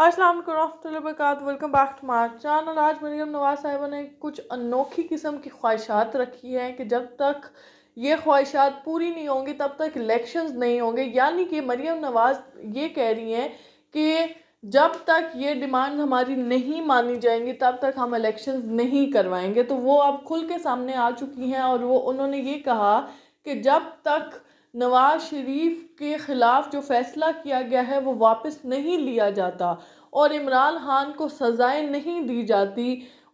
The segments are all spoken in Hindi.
अस्सलाम वरहमत welcome back to my channel आज मरीम नवाज़ साहिबा ने कुछ अनोखी किस्म की ख्वाहिशात रखी हैं कि जब तक ये ख्वाहिशात पूरी नहीं होंगी तब तक इलेक्शंस नहीं होंगे यानी कि मरीम नवाज़ ये कह रही हैं कि जब तक ये डिमांड हमारी नहीं मानी जाएंगी तब तक हम इलेक्शंस नहीं करवाएंगे तो वो अब खुल के सामने आ चुकी हैं और वो उन्होंने ये कहा कि जब तक नवाज शरीफ के ख़िलाफ़ जो फ़ैसला किया गया है वो वापस नहीं लिया जाता और इमरान खान को सज़ाएं नहीं दी जाती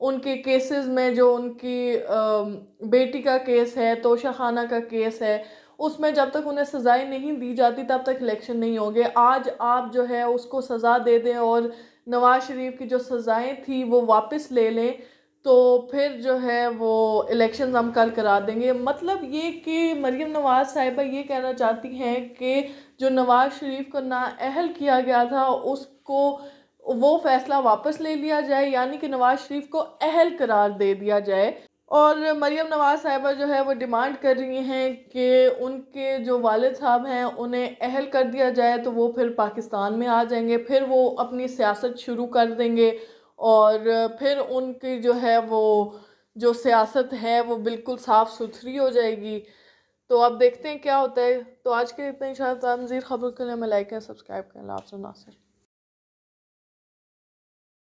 उनके केसेस में जो उनकी बेटी का केस है तोशा खाना का केस है उसमें जब तक उन्हें सज़ाएं नहीं दी जाती तब तक इलेक्शन नहीं होंगे आज आप जो है उसको सज़ा दे दें और नवाज़ शरीफ की जो सज़ाएं थी वो वापस ले लें तो फिर जो है वो इलेक्शन हम कल करा देंगे मतलब ये कि मरीम नवाज़ साहिबा ये कहना चाहती हैं कि जो नवाज़ शरीफ को नाअहल किया गया था उसको वो फ़ैसला वापस ले लिया जाए यानी कि नवाज़ शरीफ को अहल करार दे दिया जाए और मरीम नवाज़ साहिबा जो है वो डिमांड कर रही हैं कि उनके जो वालिद साहब हैं उन्हें अहल कर दिया जाए तो वो फिर पाकिस्तान में आ जाएंगे फिर वो अपनी सियासत शुरू कर देंगे और फिर उनकी जो है वो जो सियासत है वो बिल्कुल साफ़ सुथरी हो जाएगी तो आप देखते हैं क्या होता है तो आज के इतने शायद तमज़ीर खबर के लिए हमें लाइक करें सब्सक्राइब करें लाफ नासिर